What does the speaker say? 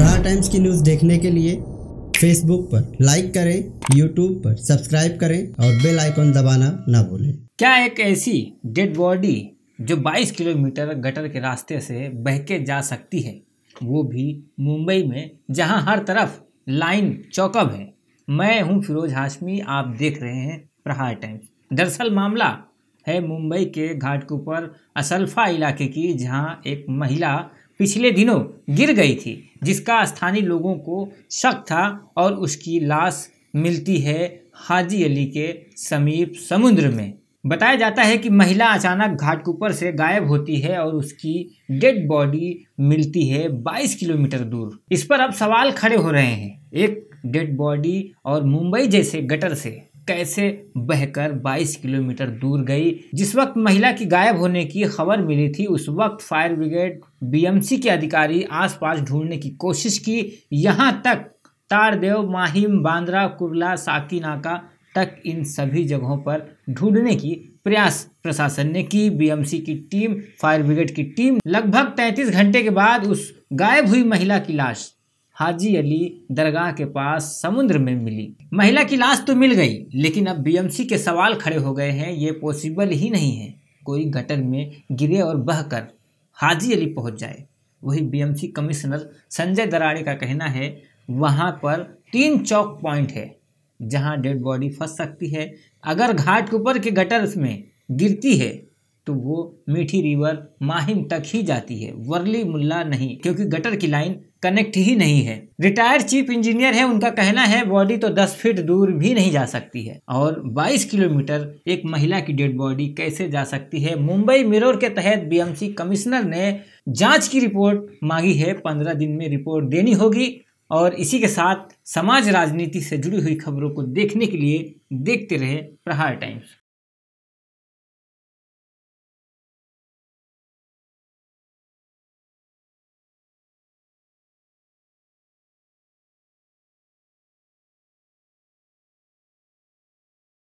राह टाइम्स की न्यूज़ देखने के लिए फेसबुक पर लाइक करें यूट्यूब पर सब्सक्राइब करें और बेल आइकॉन दबाना ना भूलें क्या एक ऐसी डेड बॉडी जो 22 किलोमीटर गटर के रास्ते से बह के जा सकती है वो भी मुंबई में जहां हर तरफ लाइन चौकब है मैं हूं फिरोज हाशमी आप देख रहे हैं प्रहार टाइम्स दरअसल मामला है मुंबई के घाटकूपर असल्फा इलाके की जहां एक महिला पिछले दिनों गिर गई थी जिसका स्थानीय लोगों को शक था और उसकी लाश मिलती है हाजी अली के समीप समुद्र में बताया जाता है कि महिला अचानक ऊपर से गायब होती है और उसकी डेड बॉडी मिलती है 22 किलोमीटर दूर इस पर अब सवाल खड़े हो रहे हैं एक डेड बॉडी और मुंबई जैसे गटर से कैसे बहकर 22 किलोमीटर दूर गई जिस वक्त महिला की गायब होने की खबर मिली थी उस वक्त फायर ब्रिगेड बीएमसी के अधिकारी आसपास ढूंढने की कोशिश की यहां तक तारदेव माहिम बांद्रा कुरला साकीनाका तक इन सभी जगहों पर ढूंढने की प्रयास प्रशासन ने की बीएमसी की टीम फायर ब्रिगेड की टीम लगभग 33 घंटे के बाद उस गायब हुई महिला की लाश हाजी अली दरगाह के पास समुद्र में मिली महिला की लाश तो मिल गई लेकिन अब बीएमसी के सवाल खड़े हो गए हैं ये पॉसिबल ही नहीं है कोई गटर में गिरे और बहकर हाजी अली पहुंच जाए वही बीएमसी कमिश्नर संजय दराड़े का कहना है वहाँ पर तीन चौक पॉइंट है जहाँ डेड बॉडी फंस सकती है अगर घाट के ऊपर के गटर में गिरती है तो वो मीठी रिवर माहिम तक ही जाती है वर्ली मुल्ला नहीं क्योंकि गटर की लाइन कनेक्ट ही नहीं है रिटायर्ड चीफ इंजीनियर है उनका कहना है बॉडी तो 10 फीट दूर भी नहीं जा सकती है और 22 किलोमीटर एक महिला की डेड बॉडी कैसे जा सकती है मुंबई मिरर के तहत बीएमसी कमिश्नर ने जांच की रिपोर्ट मांगी है 15 दिन में रिपोर्ट देनी होगी और इसी के साथ समाज राजनीति से जुड़ी हुई खबरों को देखने के लिए देखते रहे प्रहार टाइम्स